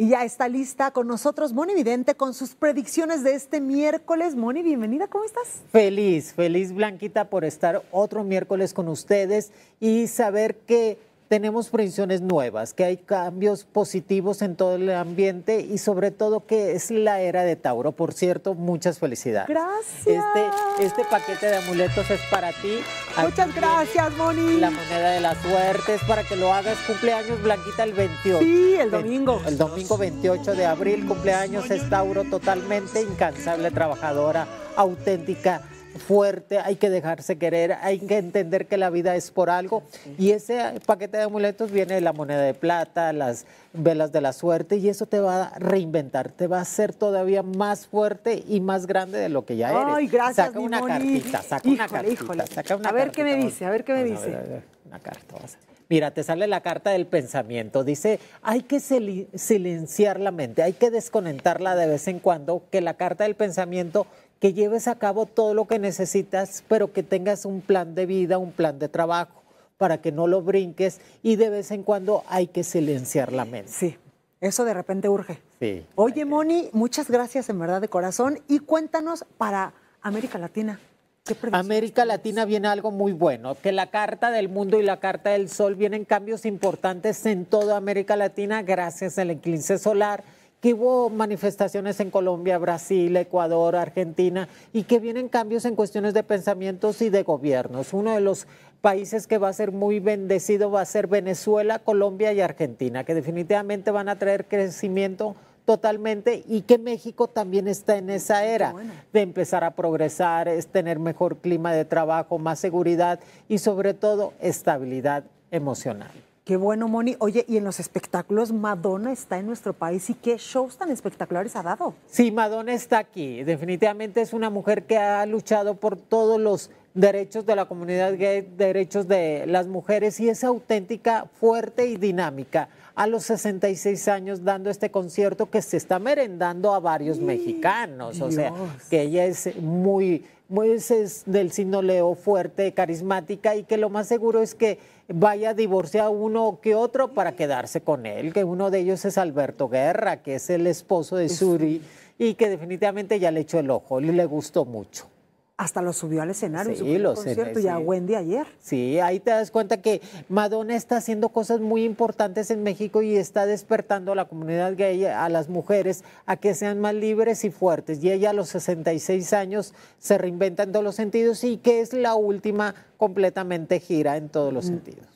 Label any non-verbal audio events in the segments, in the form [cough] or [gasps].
Y ya está lista con nosotros Moni Vidente con sus predicciones de este miércoles. Moni, bienvenida, ¿cómo estás? Feliz, feliz Blanquita por estar otro miércoles con ustedes y saber que tenemos previsiones nuevas, que hay cambios positivos en todo el ambiente y sobre todo que es la era de Tauro. Por cierto, muchas felicidades. Gracias. Este, este paquete de amuletos es para ti. Muchas gracias, Moni. La moneda de la suerte es para que lo hagas. Cumpleaños, Blanquita, el 28. Sí, el domingo. El, el domingo 28 de abril, cumpleaños es Tauro, totalmente incansable, trabajadora, auténtica fuerte, hay que dejarse querer, hay que entender que la vida es por algo. Y ese paquete de amuletos viene de la moneda de plata, las velas de la suerte, y eso te va a reinventar, te va a hacer todavía más fuerte y más grande de lo que ya eres. Ay, gracias, saca una cartita, saca una cartita, saca A ver qué me dice, a ver qué me dice. una carta, Mira, te sale la carta del pensamiento. Dice, hay que silenciar la mente, hay que desconectarla de vez en cuando, que la carta del pensamiento que lleves a cabo todo lo que necesitas, pero que tengas un plan de vida, un plan de trabajo, para que no lo brinques y de vez en cuando hay que silenciar la mente. Sí, eso de repente urge. Sí. Oye, Moni, muchas gracias en verdad de corazón y cuéntanos para América Latina. América Latina viene algo muy bueno, que la Carta del Mundo y la Carta del Sol vienen cambios importantes en toda América Latina gracias al eclipse solar que hubo manifestaciones en Colombia, Brasil, Ecuador, Argentina, y que vienen cambios en cuestiones de pensamientos y de gobiernos. Uno de los países que va a ser muy bendecido va a ser Venezuela, Colombia y Argentina, que definitivamente van a traer crecimiento totalmente y que México también está en esa era de empezar a progresar, es tener mejor clima de trabajo, más seguridad y sobre todo estabilidad emocional. Qué bueno, Moni. Oye, y en los espectáculos, Madonna está en nuestro país y qué shows tan espectaculares ha dado. Sí, Madonna está aquí. Definitivamente es una mujer que ha luchado por todos los derechos de la comunidad gay, derechos de las mujeres y es auténtica, fuerte y dinámica. A los 66 años dando este concierto que se está merendando a varios mexicanos, o sea, que ella es muy muy es del signo Leo fuerte, carismática y que lo más seguro es que vaya a divorciar uno que otro para quedarse con él, que uno de ellos es Alberto Guerra, que es el esposo de Suri y que definitivamente ya le echó el ojo, le gustó mucho hasta lo subió al escenario sí, subió concierto, y a Wendy ayer. Sí, ahí te das cuenta que Madonna está haciendo cosas muy importantes en México y está despertando a la comunidad gay, a las mujeres, a que sean más libres y fuertes. Y ella a los 66 años se reinventa en todos los sentidos y que es la última completamente gira en todos los sentidos.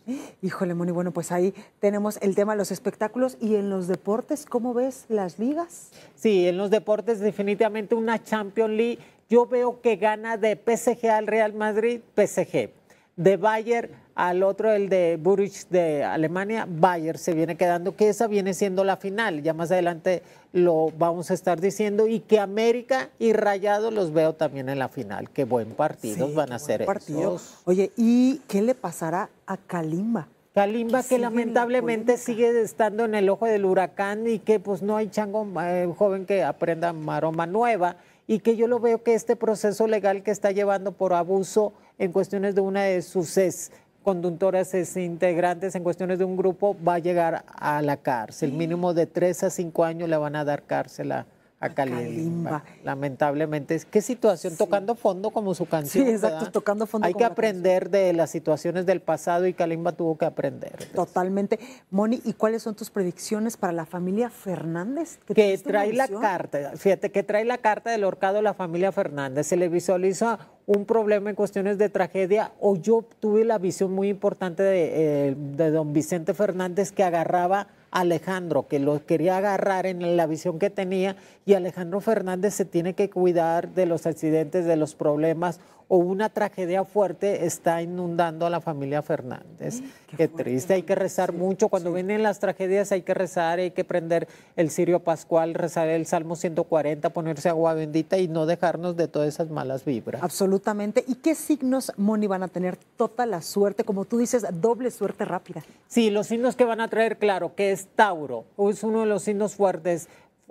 Híjole, Moni, bueno, pues ahí tenemos el tema de los espectáculos y en los deportes, ¿cómo ves las ligas? Sí, en los deportes definitivamente una Champions League yo veo que gana de PSG al Real Madrid, PSG. De Bayern al otro, el de Burich de Alemania, Bayern se viene quedando, que esa viene siendo la final. Ya más adelante lo vamos a estar diciendo. Y que América y Rayado los veo también en la final. Qué buen partido van a ser partidos. Oye, ¿y qué le pasará a Kalimba? Kalimba que, lamentablemente sigue estando en el ojo del huracán y que pues no hay chango eh, joven que aprenda maroma nueva y que yo lo veo que este proceso legal que está llevando por abuso en cuestiones de una de sus ex conductoras, ex integrantes en cuestiones de un grupo, va a llegar a la cárcel. Mínimo de tres a cinco años le van a dar cárcel a, a Kalimba. Lamentablemente, qué situación, tocando fondo como su canción. Sí, exacto, tocando fondo. Hay que aprender de las situaciones del pasado y Kalimba tuvo que aprender. Pues. Totalmente. Moni, ¿y cuáles son tus predicciones para la familia Fernández? Que, trae la carta, fíjate, que trae la carta del horcado la familia Fernández. Se le visualiza un problema en cuestiones de tragedia o yo tuve la visión muy importante de eh, don Vicente Fernández que agarraba Alejandro, que lo quería agarrar en la visión que tenía, y Alejandro Fernández se tiene que cuidar de los accidentes, de los problemas o una tragedia fuerte está inundando a la familia Fernández. Qué, triste, hay que rezar mucho. Cuando vienen las tragedias hay que rezar, hay que prender el Sirio Pascual, rezar el Salmo 140, ponerse agua bendita y no dejarnos de todas esas malas vibras. Absolutamente. ¿Y qué signos, Moni, van a tener toda la suerte? Como tú dices, doble suerte rápida. Sí, los signos que van a traer, claro, que es Tauro, es uno de los signos fuertes.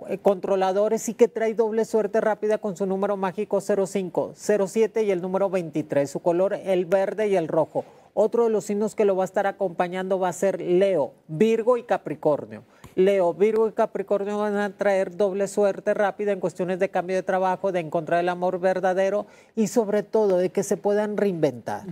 Eh, controladores y que trae doble suerte rápida con su número mágico 05, 07 y el número 23. Su color el verde y el rojo. Otro de los signos que lo va a estar acompañando va a ser Leo, Virgo y Capricornio. Leo, Virgo y Capricornio van a traer doble suerte rápida en cuestiones de cambio de trabajo, de encontrar el amor verdadero y sobre todo de que se puedan reinventar.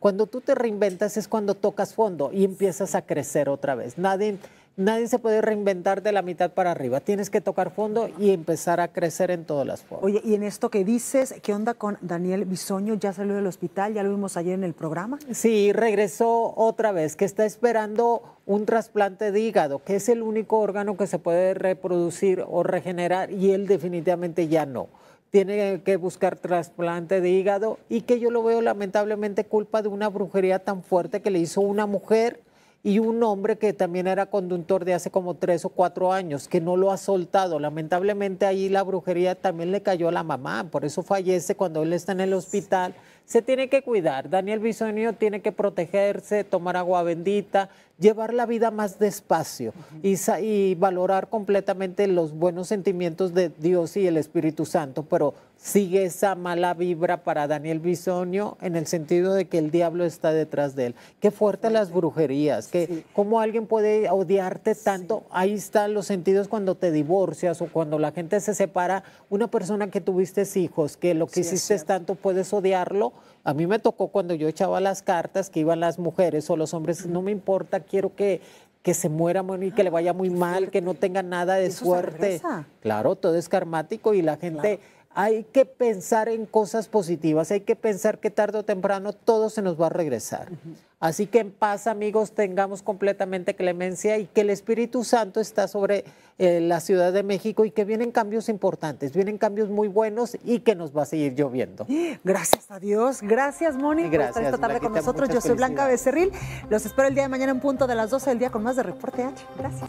Cuando tú te reinventas es cuando tocas fondo y empiezas a crecer otra vez. Nadie nadie se puede reinventar de la mitad para arriba. Tienes que tocar fondo y empezar a crecer en todas las formas. Oye, y en esto que dices, ¿qué onda con Daniel Bisoño? Ya salió del hospital, ya lo vimos ayer en el programa. Sí, regresó otra vez, que está esperando un trasplante de hígado, que es el único órgano que se puede reproducir o regenerar y él definitivamente ya no tiene que buscar trasplante de hígado y que yo lo veo lamentablemente culpa de una brujería tan fuerte que le hizo una mujer y un hombre que también era conductor de hace como tres o cuatro años, que no lo ha soltado. Lamentablemente ahí la brujería también le cayó a la mamá, por eso fallece cuando él está en el hospital. Se tiene que cuidar, Daniel Bisonio tiene que protegerse, tomar agua bendita, llevar la vida más despacio y, y valorar completamente los buenos sentimientos de Dios y el Espíritu Santo, pero sigue esa mala vibra para Daniel Bisonio en el sentido de que el diablo está detrás de él. Qué fuerte las brujerías, que cómo alguien puede odiarte tanto. Ahí están los sentidos cuando te divorcias o cuando la gente se separa. Una persona que tuviste hijos, que lo que hiciste tanto, puedes odiarlo. A mí me tocó cuando yo echaba las cartas que iban las mujeres o los hombres, no me importa, quiero que que se muera y que le vaya [gasps] muy mal, que no tenga nada de suerte. Claro, todo es karmático y la gente hay que pensar en cosas positivas, hay que pensar que tarde o temprano todo se nos va a regresar. Así que en paz, amigos, tengamos completamente clemencia y que el Espíritu Santo está sobre eh, la Ciudad de México y que vienen cambios importantes, vienen cambios muy buenos y que nos va a seguir lloviendo. Gracias a Dios, gracias Moni gracias, por estar esta tarde con nosotros. Yo soy Blanca Becerril, los espero el día de mañana en punto de las 12 del día con más de Reporte H. Gracias.